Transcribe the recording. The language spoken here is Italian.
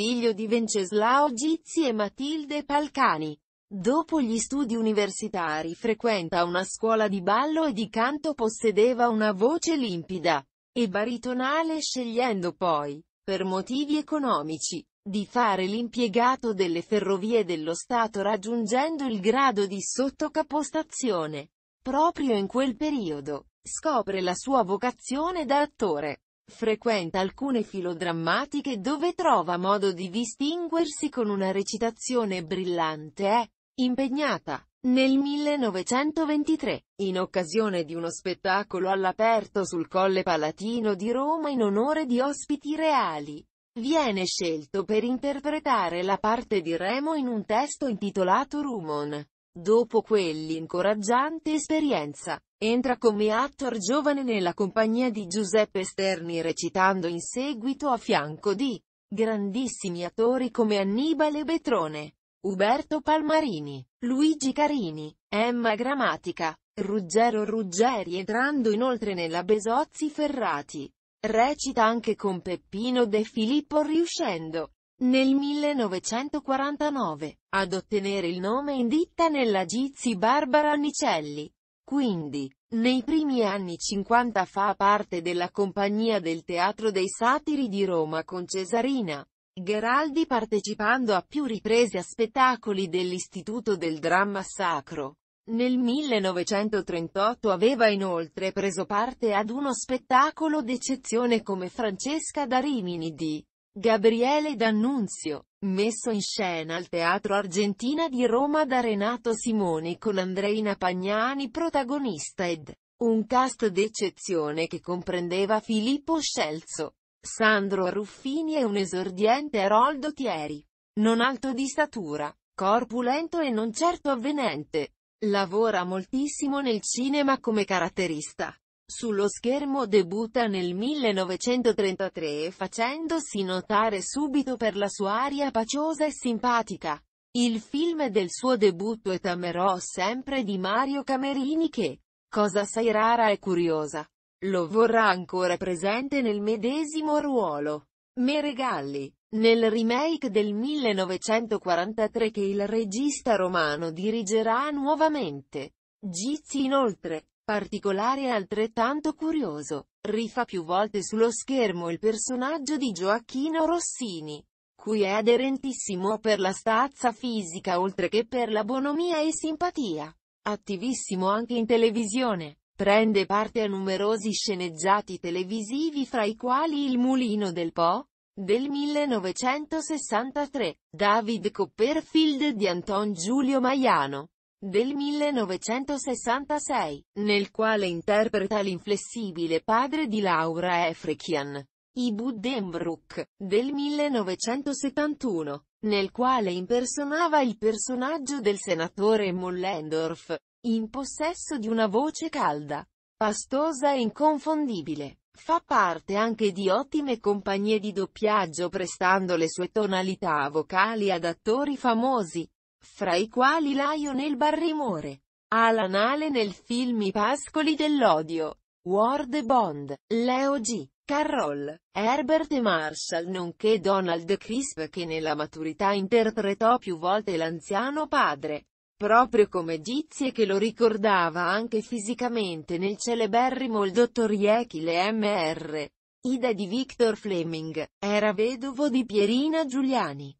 figlio di Venceslao Gizzi e Matilde Palcani. Dopo gli studi universitari frequenta una scuola di ballo e di canto possedeva una voce limpida e baritonale scegliendo poi, per motivi economici, di fare l'impiegato delle ferrovie dello Stato raggiungendo il grado di sottocapostazione. Proprio in quel periodo, scopre la sua vocazione da attore. Frequenta alcune filodrammatiche dove trova modo di distinguersi con una recitazione brillante e eh? impegnata. Nel 1923, in occasione di uno spettacolo all'aperto sul Colle Palatino di Roma in onore di ospiti reali, viene scelto per interpretare la parte di Remo in un testo intitolato Rumon. Dopo quell'incoraggiante esperienza, entra come actor giovane nella compagnia di Giuseppe Sterni recitando in seguito a fianco di grandissimi attori come Annibale Betrone, Uberto Palmarini, Luigi Carini, Emma Grammatica, Ruggero Ruggeri entrando inoltre nella Besozzi Ferrati. Recita anche con Peppino De Filippo riuscendo nel 1949, ad ottenere il nome in ditta nella Gizzi Barbara Nicelli. Quindi, nei primi anni 50 fa parte della compagnia del Teatro dei Satiri di Roma con Cesarina. Gheraldi partecipando a più riprese a spettacoli dell'Istituto del Dramma Sacro. Nel 1938 aveva inoltre preso parte ad uno spettacolo d'eccezione come Francesca da Rimini di Gabriele D'Annunzio, messo in scena al Teatro Argentina di Roma da Renato Simoni con Andreina Pagnani protagonista ed un cast d'eccezione che comprendeva Filippo Scelzo, Sandro Ruffini e un esordiente Aroldo Thieri. Non alto di statura, corpulento e non certo avvenente. Lavora moltissimo nel cinema come caratterista. Sullo schermo debutta nel 1933 facendosi notare subito per la sua aria paciosa e simpatica. Il film del suo debutto è Tamerò sempre di Mario Camerini che, cosa sai rara e curiosa, lo vorrà ancora presente nel medesimo ruolo. Meregalli, nel remake del 1943 che il regista romano dirigerà nuovamente. Gizzi inoltre, Particolare e altrettanto curioso, rifà più volte sullo schermo il personaggio di Gioacchino Rossini, cui è aderentissimo per la stazza fisica oltre che per la bonomia e simpatia. Attivissimo anche in televisione, prende parte a numerosi sceneggiati televisivi fra i quali Il mulino del Po, del 1963, David Copperfield di Anton Giulio Maiano, del 1966, nel quale interpreta l'inflessibile padre di Laura Efrekian. I Buddenbrook, del 1971, nel quale impersonava il personaggio del senatore Mollendorf, in possesso di una voce calda, pastosa e inconfondibile. Fa parte anche di ottime compagnie di doppiaggio prestando le sue tonalità vocali ad attori famosi, fra i quali Lionel Barrymore, Alan Allen nel film I pascoli dell'odio, Ward Bond, Leo G. Carroll, Herbert Marshall nonché Donald Crisp che nella maturità interpretò più volte l'anziano padre, proprio come Gizie che lo ricordava anche fisicamente nel celeberrimo Il dottor Jekyll Mr. Ida di Victor Fleming, era vedovo di Pierina Giuliani.